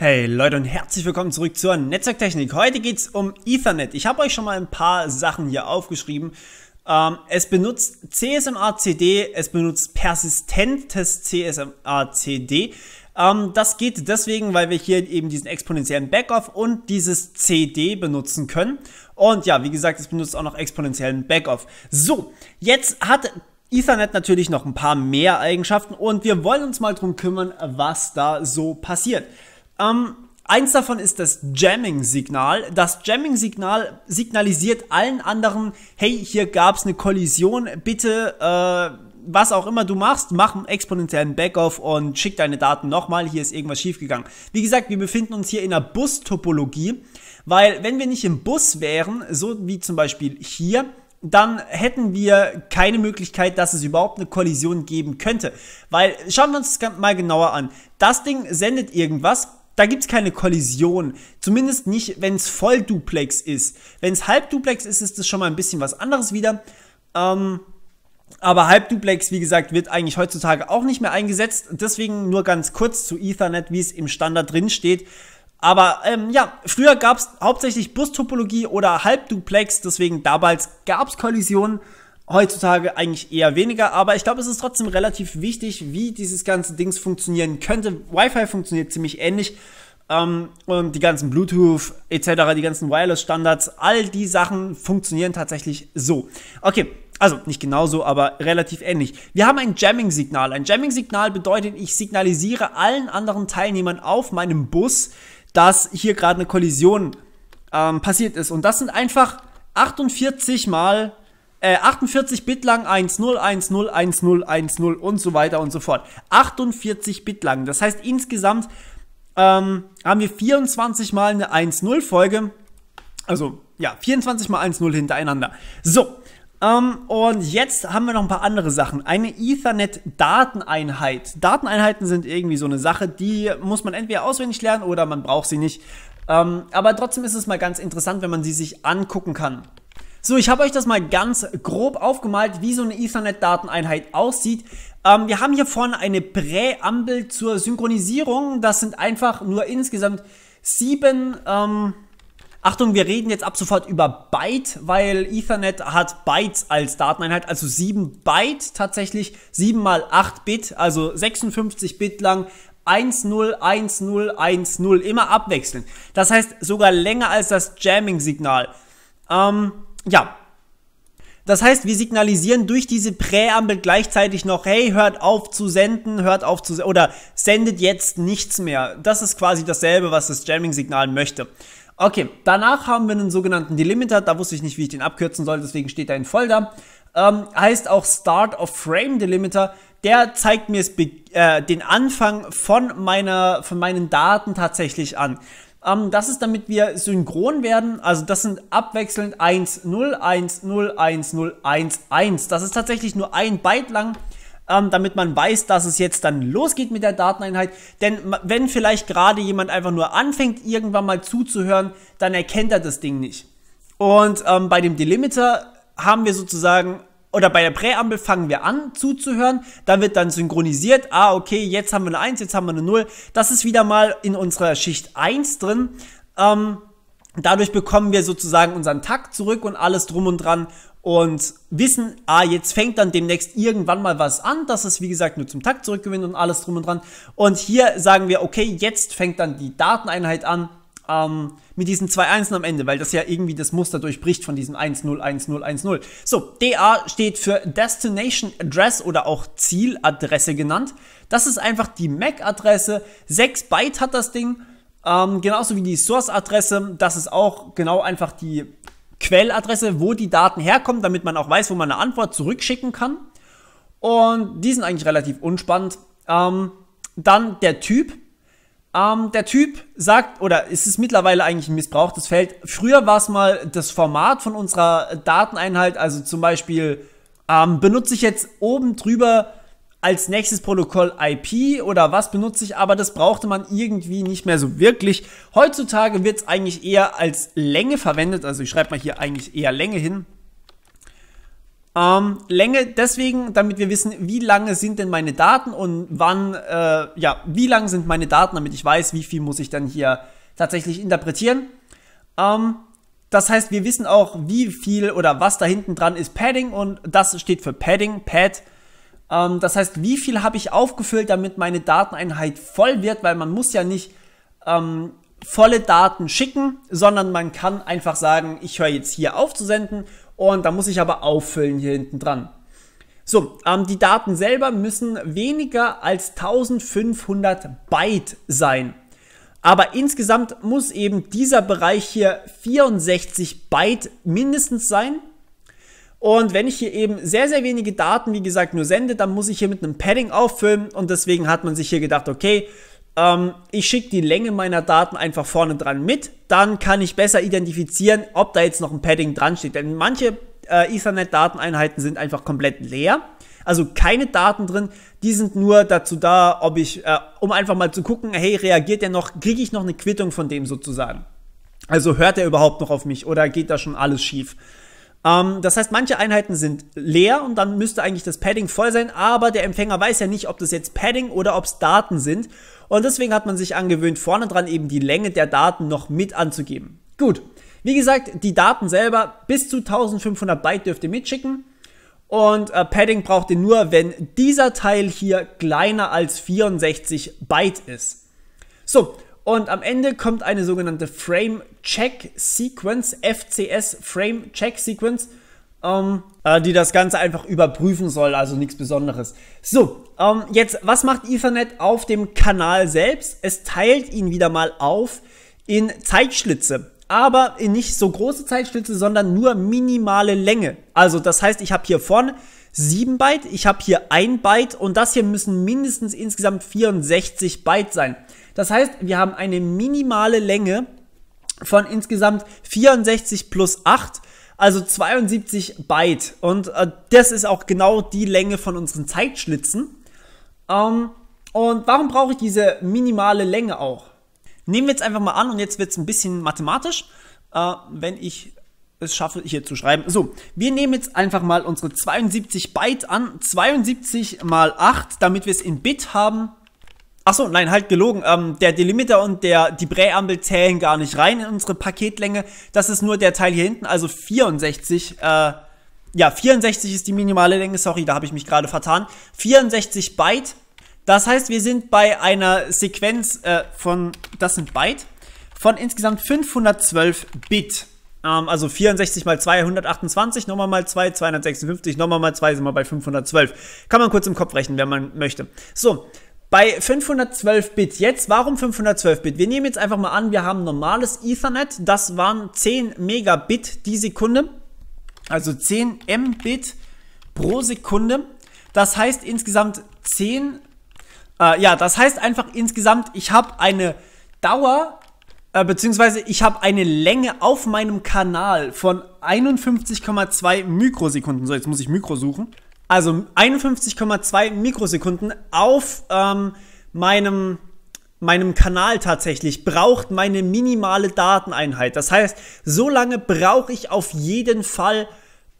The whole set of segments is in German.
Hey Leute und herzlich willkommen zurück zur Netzwerktechnik. Heute geht es um Ethernet. Ich habe euch schon mal ein paar Sachen hier aufgeschrieben. Ähm, es benutzt CSMA-CD, es benutzt persistentes CSMA-CD. Ähm, das geht deswegen, weil wir hier eben diesen exponentiellen Backoff und dieses CD benutzen können. Und ja, wie gesagt, es benutzt auch noch exponentiellen Backoff. So, jetzt hat Ethernet natürlich noch ein paar mehr Eigenschaften und wir wollen uns mal drum kümmern, was da so passiert. Ähm, eins davon ist das Jamming-Signal. Das Jamming-Signal signalisiert allen anderen, hey, hier gab es eine Kollision, bitte, äh, was auch immer du machst, mach einen exponentiellen Backoff und schick deine Daten nochmal, hier ist irgendwas schiefgegangen. Wie gesagt, wir befinden uns hier in einer Bustopologie, weil wenn wir nicht im Bus wären, so wie zum Beispiel hier, dann hätten wir keine Möglichkeit, dass es überhaupt eine Kollision geben könnte. Weil, schauen wir uns das mal genauer an. Das Ding sendet irgendwas, da gibt es keine Kollision. Zumindest nicht, wenn es Vollduplex ist. Wenn es Halbduplex ist, ist es schon mal ein bisschen was anderes wieder. Ähm, aber Halbduplex, wie gesagt, wird eigentlich heutzutage auch nicht mehr eingesetzt. Deswegen nur ganz kurz zu Ethernet, wie es im Standard drin steht. Aber ähm, ja, früher gab es hauptsächlich Bustopologie oder Halbduplex, deswegen damals gab es Kollisionen. Heutzutage eigentlich eher weniger, aber ich glaube, es ist trotzdem relativ wichtig, wie dieses ganze Dings funktionieren könnte. Wi-Fi funktioniert ziemlich ähnlich. Ähm, und die ganzen Bluetooth etc., die ganzen Wireless-Standards, all die Sachen funktionieren tatsächlich so. Okay, also nicht genauso, aber relativ ähnlich. Wir haben ein Jamming-Signal. Ein Jamming-Signal bedeutet, ich signalisiere allen anderen Teilnehmern auf meinem Bus, dass hier gerade eine Kollision ähm, passiert ist. Und das sind einfach 48 mal 48 Bit lang 1-0, 1-0, 1-0, 1-0 und so weiter und so fort. 48 Bit lang. Das heißt, insgesamt ähm, haben wir 24 mal eine 1-0-Folge. Also, ja, 24 mal 1-0 hintereinander. So, um, ähm, und jetzt haben wir noch ein paar andere Sachen. Eine Ethernet-Dateneinheit. Dateneinheiten sind irgendwie so eine Sache, die muss man entweder auswendig lernen oder man braucht sie nicht. Um, ähm, aber trotzdem ist es mal ganz interessant, wenn man sie sich angucken kann. So, ich habe euch das mal ganz grob aufgemalt, wie so eine Ethernet-Dateneinheit aussieht. Ähm, wir haben hier vorne eine Präambel zur Synchronisierung. Das sind einfach nur insgesamt sieben... Ähm, Achtung, wir reden jetzt ab sofort über Byte, weil Ethernet hat Bytes als Dateneinheit, also 7 Byte tatsächlich, 7 mal 8 Bit, also 56 Bit lang, 101010, immer abwechselnd. Das heißt sogar länger als das Jamming-Signal. Ähm, ja. Das heißt, wir signalisieren durch diese Präambel gleichzeitig noch, hey, hört auf zu senden, hört auf zu oder sendet jetzt nichts mehr. Das ist quasi dasselbe, was das Jamming-Signal möchte. Okay, danach haben wir einen sogenannten Delimiter, da wusste ich nicht, wie ich den abkürzen soll, deswegen steht da ein Folder. Ähm, heißt auch Start of Frame Delimiter, der zeigt mir äh, den Anfang von, meiner, von meinen Daten tatsächlich an. Ähm, das ist, damit wir synchron werden. Also das sind abwechselnd 1, 0, 1, 0, 1, 0, 1, 1. Das ist tatsächlich nur ein Byte lang. Ähm, damit man weiß, dass es jetzt dann losgeht mit der Dateneinheit. Denn wenn vielleicht gerade jemand einfach nur anfängt, irgendwann mal zuzuhören, dann erkennt er das Ding nicht. Und ähm, bei dem Delimiter haben wir sozusagen oder bei der Präambel fangen wir an zuzuhören, dann wird dann synchronisiert, ah, okay, jetzt haben wir eine 1, jetzt haben wir eine 0. Das ist wieder mal in unserer Schicht 1 drin. Ähm, dadurch bekommen wir sozusagen unseren Takt zurück und alles drum und dran und wissen, ah, jetzt fängt dann demnächst irgendwann mal was an, das ist wie gesagt nur zum Takt zurückgewinnen und alles drum und dran. Und hier sagen wir, okay, jetzt fängt dann die Dateneinheit an, ähm, mit diesen zwei Einsen am Ende, weil das ja irgendwie das Muster durchbricht von diesem 101010. So, DA steht für Destination Address oder auch Zieladresse genannt. Das ist einfach die MAC-Adresse. 6 Byte hat das Ding. Ähm, genauso wie die Source-Adresse. Das ist auch genau einfach die Quelladresse, wo die Daten herkommen, damit man auch weiß, wo man eine Antwort zurückschicken kann. Und die sind eigentlich relativ unspannend. Ähm, dann der Typ, ähm, der Typ sagt, oder es ist mittlerweile eigentlich ein missbrauchtes Feld. Früher war es mal das Format von unserer Dateneinheit, also zum Beispiel ähm, benutze ich jetzt oben drüber als nächstes Protokoll IP oder was benutze ich, aber das brauchte man irgendwie nicht mehr so wirklich. Heutzutage wird es eigentlich eher als Länge verwendet, also ich schreibe mal hier eigentlich eher Länge hin. Ähm, Länge deswegen, damit wir wissen, wie lange sind denn meine Daten und wann, äh, ja, wie lang sind meine Daten, damit ich weiß, wie viel muss ich dann hier tatsächlich interpretieren. Ähm, das heißt, wir wissen auch, wie viel oder was da hinten dran ist Padding und das steht für Padding, Pad. Ähm, das heißt, wie viel habe ich aufgefüllt, damit meine Dateneinheit voll wird, weil man muss ja nicht ähm, volle Daten schicken, sondern man kann einfach sagen, ich höre jetzt hier auf zu senden und da muss ich aber auffüllen hier hinten dran. So, ähm, die Daten selber müssen weniger als 1500 Byte sein. Aber insgesamt muss eben dieser Bereich hier 64 Byte mindestens sein. Und wenn ich hier eben sehr, sehr wenige Daten, wie gesagt, nur sende, dann muss ich hier mit einem Padding auffüllen. Und deswegen hat man sich hier gedacht, okay, ähm, ich schicke die Länge meiner Daten einfach vorne dran mit, dann kann ich besser identifizieren, ob da jetzt noch ein Padding dran steht. Denn manche äh, Ethernet-Dateneinheiten sind einfach komplett leer. Also keine Daten drin, die sind nur dazu da, ob ich, äh, um einfach mal zu gucken, hey, reagiert der noch, kriege ich noch eine Quittung von dem sozusagen. Also hört er überhaupt noch auf mich oder geht da schon alles schief? Ähm, das heißt, manche Einheiten sind leer und dann müsste eigentlich das Padding voll sein, aber der Empfänger weiß ja nicht, ob das jetzt Padding oder ob es Daten sind. Und deswegen hat man sich angewöhnt, vorne dran eben die Länge der Daten noch mit anzugeben. Gut, wie gesagt, die Daten selber bis zu 1500 Byte dürft ihr mitschicken. Und äh, Padding braucht ihr nur, wenn dieser Teil hier kleiner als 64 Byte ist. So, und am Ende kommt eine sogenannte Frame Check Sequence, FCS Frame Check Sequence, ähm, äh, die das Ganze einfach überprüfen soll, also nichts Besonderes. So, ähm, jetzt, was macht Ethernet auf dem Kanal selbst? Es teilt ihn wieder mal auf in Zeitschlitze. Aber in nicht so große Zeitschlitze, sondern nur minimale Länge. Also, das heißt, ich habe hier vorne 7 Byte, ich habe hier 1 Byte und das hier müssen mindestens insgesamt 64 Byte sein. Das heißt, wir haben eine minimale Länge von insgesamt 64 plus 8 also 72 Byte. Und äh, das ist auch genau die Länge von unseren Zeitschlitzen. Ähm, und warum brauche ich diese minimale Länge auch? Nehmen wir jetzt einfach mal an, und jetzt wird es ein bisschen mathematisch, äh, wenn ich es schaffe, hier zu schreiben. So, wir nehmen jetzt einfach mal unsere 72 Byte an, 72 mal 8, damit wir es in Bit haben. Achso, nein, halt gelogen. Ähm, der Delimiter und der, die Präambel zählen gar nicht rein in unsere Paketlänge. Das ist nur der Teil hier hinten, also 64. Äh, ja, 64 ist die minimale Länge, sorry, da habe ich mich gerade vertan. 64 Byte. Das heißt, wir sind bei einer Sequenz äh, von, das sind Byte, von insgesamt 512 Bit. Ähm, also 64 mal 2, 128, nochmal mal 2, 256, nochmal mal 2, sind wir bei 512. Kann man kurz im Kopf rechnen, wenn man möchte. So, bei 512 Bit jetzt, warum 512 Bit? Wir nehmen jetzt einfach mal an, wir haben normales Ethernet, das waren 10 Megabit die Sekunde, also 10 Mbit pro Sekunde. Das heißt insgesamt 10, äh, ja, das heißt einfach insgesamt, ich habe eine Dauer, äh, beziehungsweise ich habe eine Länge auf meinem Kanal von 51,2 Mikrosekunden. So, jetzt muss ich Mikro suchen. Also 51,2 Mikrosekunden auf ähm, meinem meinem Kanal tatsächlich braucht meine minimale Dateneinheit. Das heißt, so lange brauche ich auf jeden Fall,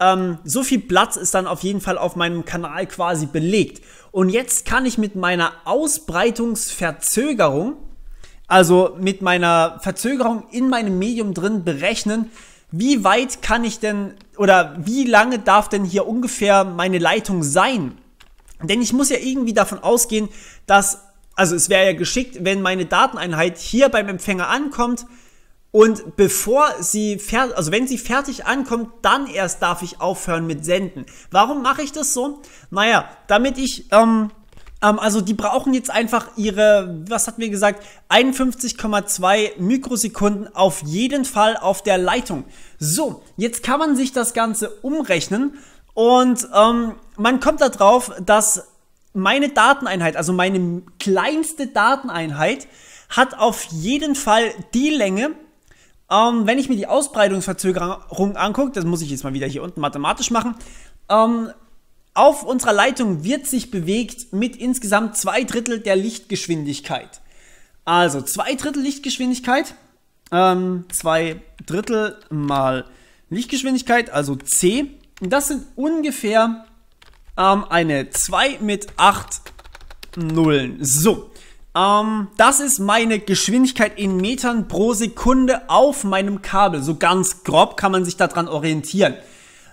ähm, so viel Platz ist dann auf jeden Fall auf meinem Kanal quasi belegt. Und jetzt kann ich mit meiner Ausbreitungsverzögerung, also mit meiner Verzögerung in meinem Medium drin berechnen, wie weit kann ich denn oder wie lange darf denn hier ungefähr meine Leitung sein? Denn ich muss ja irgendwie davon ausgehen, dass, also es wäre ja geschickt, wenn meine Dateneinheit hier beim Empfänger ankommt und bevor sie, fertig, also wenn sie fertig ankommt, dann erst darf ich aufhören mit Senden. Warum mache ich das so? Naja, damit ich, ähm, ähm, also die brauchen jetzt einfach ihre, was hatten wir gesagt, 51,2 Mikrosekunden auf jeden Fall auf der Leitung. So, jetzt kann man sich das Ganze umrechnen und ähm, man kommt darauf, dass meine Dateneinheit, also meine kleinste Dateneinheit, hat auf jeden Fall die Länge, ähm, wenn ich mir die Ausbreitungsverzögerung angucke, das muss ich jetzt mal wieder hier unten mathematisch machen, ähm, auf unserer Leitung wird sich bewegt mit insgesamt zwei Drittel der Lichtgeschwindigkeit. Also zwei Drittel Lichtgeschwindigkeit, ähm, zwei Drittel mal Lichtgeschwindigkeit, also c. Und das sind ungefähr ähm, eine 2 mit 8 Nullen. So, ähm, das ist meine Geschwindigkeit in Metern pro Sekunde auf meinem Kabel. So ganz grob kann man sich daran orientieren.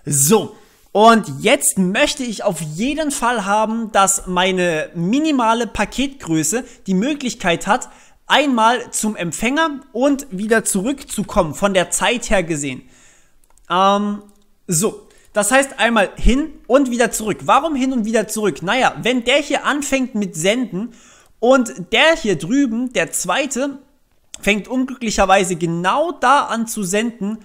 So, und jetzt möchte ich auf jeden Fall haben, dass meine minimale Paketgröße die Möglichkeit hat, einmal zum Empfänger und wieder zurückzukommen, von der Zeit her gesehen. Ähm, so, das heißt einmal hin und wieder zurück. Warum hin und wieder zurück? Naja, wenn der hier anfängt mit Senden und der hier drüben, der zweite, fängt unglücklicherweise genau da an zu senden,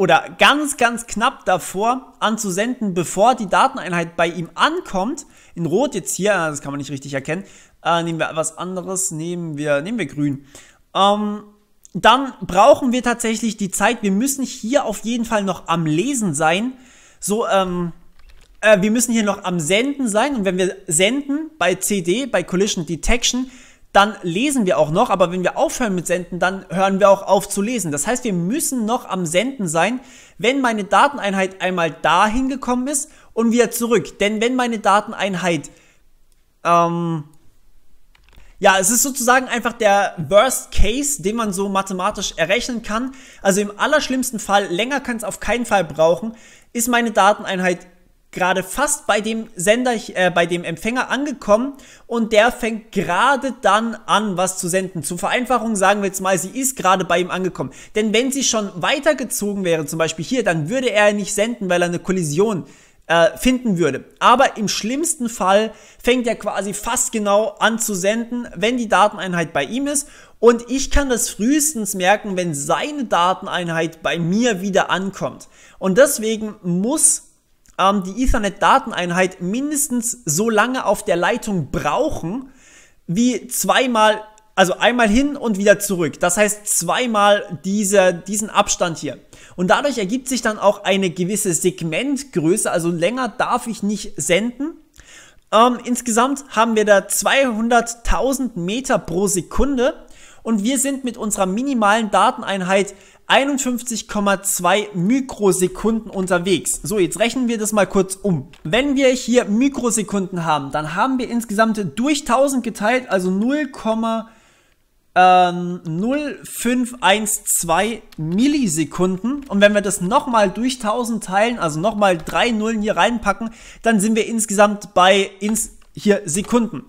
oder ganz, ganz knapp davor anzusenden, bevor die Dateneinheit bei ihm ankommt. In Rot jetzt hier, ah, das kann man nicht richtig erkennen. Äh, nehmen wir was anderes, nehmen wir, nehmen wir Grün. Ähm, dann brauchen wir tatsächlich die Zeit. Wir müssen hier auf jeden Fall noch am Lesen sein. So, ähm, äh, wir müssen hier noch am Senden sein. Und wenn wir senden bei CD, bei Collision Detection, dann lesen wir auch noch, aber wenn wir aufhören mit Senden, dann hören wir auch auf zu lesen. Das heißt, wir müssen noch am Senden sein, wenn meine Dateneinheit einmal dahin gekommen ist und wieder zurück. Denn wenn meine Dateneinheit, ähm, ja, es ist sozusagen einfach der Worst Case, den man so mathematisch errechnen kann. Also im allerschlimmsten Fall, länger kann es auf keinen Fall brauchen, ist meine Dateneinheit gerade fast bei dem Sender, äh, bei dem Empfänger angekommen und der fängt gerade dann an, was zu senden. Zur Vereinfachung sagen wir jetzt mal, sie ist gerade bei ihm angekommen. Denn wenn sie schon weitergezogen wäre, zum Beispiel hier, dann würde er nicht senden, weil er eine Kollision äh, finden würde. Aber im schlimmsten Fall fängt er quasi fast genau an zu senden, wenn die Dateneinheit bei ihm ist. Und ich kann das frühestens merken, wenn seine Dateneinheit bei mir wieder ankommt. Und deswegen muss ähm, die Ethernet-Dateneinheit mindestens so lange auf der Leitung brauchen, wie zweimal, also einmal hin und wieder zurück. Das heißt zweimal diese, diesen Abstand hier. Und dadurch ergibt sich dann auch eine gewisse Segmentgröße, also länger darf ich nicht senden. Ähm, insgesamt haben wir da 200.000 Meter pro Sekunde und wir sind mit unserer minimalen Dateneinheit 51,2 Mikrosekunden unterwegs. So, jetzt rechnen wir das mal kurz um. Wenn wir hier Mikrosekunden haben, dann haben wir insgesamt durch 1000 geteilt, also 0, ähm, 0,512 Millisekunden. Und wenn wir das nochmal durch 1000 teilen, also nochmal drei Nullen hier reinpacken, dann sind wir insgesamt bei ins, hier Sekunden.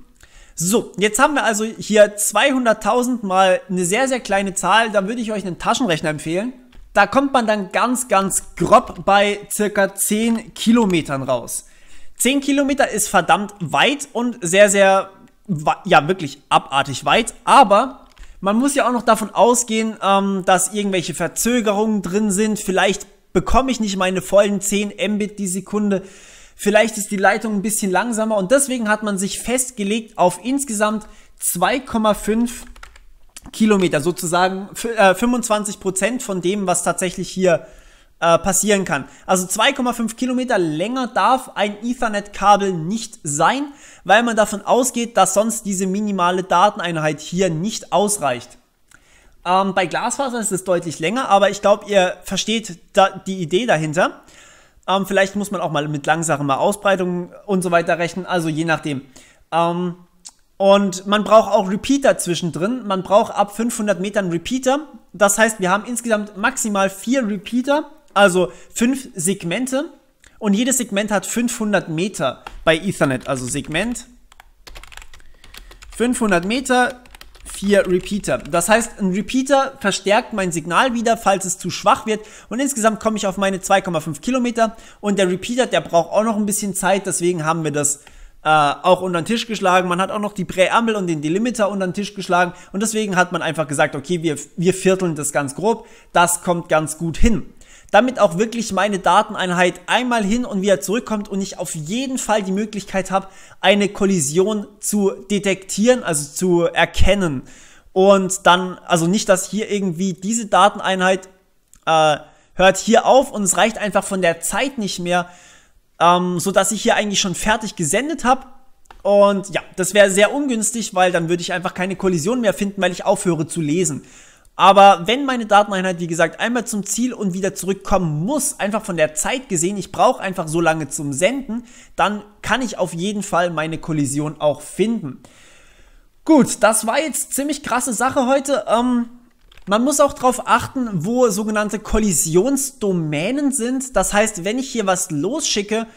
So, jetzt haben wir also hier 200.000 mal eine sehr, sehr kleine Zahl. Da würde ich euch einen Taschenrechner empfehlen. Da kommt man dann ganz, ganz grob bei circa 10 Kilometern raus. 10 Kilometer ist verdammt weit und sehr, sehr, ja, wirklich abartig weit. Aber man muss ja auch noch davon ausgehen, ähm, dass irgendwelche Verzögerungen drin sind. Vielleicht bekomme ich nicht meine vollen 10 Mbit die Sekunde. Vielleicht ist die Leitung ein bisschen langsamer und deswegen hat man sich festgelegt auf insgesamt 2,5 Kilometer, sozusagen 25 äh, Prozent von dem, was tatsächlich hier äh, passieren kann. Also 2,5 Kilometer länger darf ein Ethernet-Kabel nicht sein, weil man davon ausgeht, dass sonst diese minimale Dateneinheit hier nicht ausreicht. Ähm, bei Glasfaser ist es deutlich länger, aber ich glaube, ihr versteht die Idee dahinter. Ähm, vielleicht muss man auch mal mit langsamer Ausbreitung und so weiter rechnen, also je nachdem. Ähm, und man braucht auch Repeater zwischendrin. Man braucht ab 500 Metern Repeater. Das heißt, wir haben insgesamt maximal vier Repeater, also fünf Segmente. Und jedes Segment hat 500 Meter bei Ethernet, also Segment 500 Meter vier Repeater. Das heißt, ein Repeater verstärkt mein Signal wieder, falls es zu schwach wird. Und insgesamt komme ich auf meine 2,5 Kilometer. Und der Repeater, der braucht auch noch ein bisschen Zeit. Deswegen haben wir das äh, auch unter den Tisch geschlagen. Man hat auch noch die Präambel und den Delimiter unter den Tisch geschlagen. Und deswegen hat man einfach gesagt, okay, wir, wir vierteln das ganz grob. Das kommt ganz gut hin damit auch wirklich meine Dateneinheit einmal hin und wieder zurückkommt und ich auf jeden Fall die Möglichkeit habe, eine Kollision zu detektieren, also zu erkennen. Und dann, also nicht, dass hier irgendwie diese Dateneinheit äh, hört hier auf und es reicht einfach von der Zeit nicht mehr, ähm, sodass ich hier eigentlich schon fertig gesendet habe. Und ja, das wäre sehr ungünstig, weil dann würde ich einfach keine Kollision mehr finden, weil ich aufhöre zu lesen. Aber wenn meine Dateneinheit, wie gesagt, einmal zum Ziel und wieder zurückkommen muss, einfach von der Zeit gesehen, ich brauche einfach so lange zum Senden, dann kann ich auf jeden Fall meine Kollision auch finden. Gut, das war jetzt ziemlich krasse Sache heute. Ähm, man muss auch darauf achten, wo sogenannte Kollisionsdomänen sind. Das heißt, wenn ich hier was losschicke,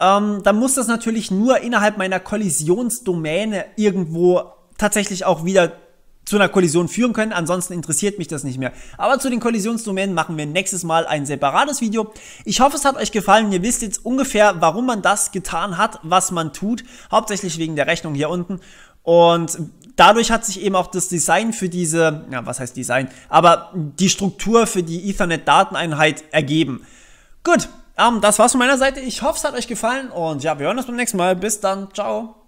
ähm, dann muss das natürlich nur innerhalb meiner Kollisionsdomäne irgendwo tatsächlich auch wieder zu einer Kollision führen können. Ansonsten interessiert mich das nicht mehr. Aber zu den Kollisionsdomänen machen wir nächstes Mal ein separates Video. Ich hoffe, es hat euch gefallen. Ihr wisst jetzt ungefähr, warum man das getan hat, was man tut. Hauptsächlich wegen der Rechnung hier unten. Und dadurch hat sich eben auch das Design für diese, ja, was heißt Design, aber die Struktur für die Ethernet-Dateneinheit ergeben. Gut, ähm, das war's von meiner Seite. Ich hoffe, es hat euch gefallen und ja, wir hören uns beim nächsten Mal. Bis dann, ciao.